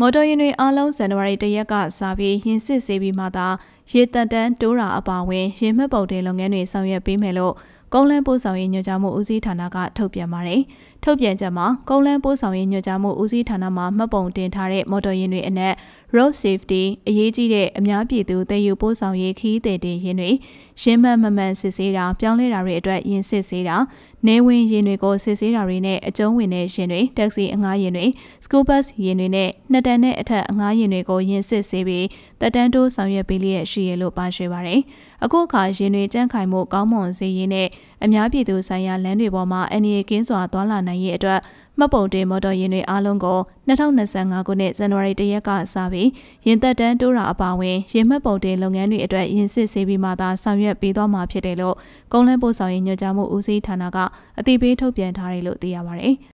မော်တော်ယာဉ်တွေအားလုံးဇန်နဝါရီ၁ရက်ကစပြီးရင်စစ်ဆေးပြီးမှသာရေတက်တန်းတိုးတာအပါအဝင်ရေမှတ်ပုံတင်လုပ်ငန်းတွေဆောင်ရွက်ပေးမယ်လို့ကုန်းလန်းပို့ဆောင်ရေးညွှန်ကြားမှုဦးစီးဌာနကထုတ်ပြန်ပါတယ်။ထုတ်ပြန်ချက်မှာကုန်းလန်းပို့ဆောင်ရေးညွှန်ကြားမှုဦးစီးဌာနမှမှတ်ပုံတင်ထားတဲ့မော်တော်ယာဉ်တွေအနက် road safety အရေးကြီးတဲ့အများပြည်သူသယ်ယူပို့ဆောင်ရေးခရီးသည်တင်ယာဉ်တွေရင်းမှန်မမှန်စစ်ဆေးတာပြောင်းလဲတာတွေအတွက်ယာဉ်စစ်ဆေးတာနေဝင်ယာဉ်တွေကိုစစ်ဆေးတာတွေနဲ့အကျုံးဝင်တဲ့ယာဉ်တွေတက္ကစီအငှားယာဉ်တွေ school bus ယာဉ်တွေနဲ့နှစ်တန်းနဲ့အထက်အငှားယာဉ်တွေကိုယာဉ်စစ်ဆေးပြီးတက်တန်းတိုးဆောင်ရွက်ပေးလျက်ရှိရှိရလို့ပါရှိပါတယ်။အခုအခါရင်တွင်ကြန့်ခိုင်မှုကောင်းမွန်စေရေးနဲ့အများပြည်သူဆိုင်ရာလမ်းတွေပေါ်မှာအန္တရာယ်ကင်းစွာသွားလာနိုင်ရေးအတွက်မှတ်ပုံတင်မော်တော်ယာဉ်တွေအားလုံးကို2025ခုနှစ်ဇန်နဝါရီ1ရက်ကစပြီးရင်သက်တမ်းတိုးတာအပါအဝင်ရင်မှတ်ပုံတင်လုပ်ငန်းတွေအတွက်ရင်စစ်ဆေးပြီးမှသာဆောင်ရွက်ပေးသွားမှာဖြစ်တယ်လို့ကုန်းလန်းပို့ဆောင်ရေးညွှန်ကြားမှုဦးစီးဌာနကအတိပေးထုတ်ပြန်ထားတယ်လို့သိရပါတယ်။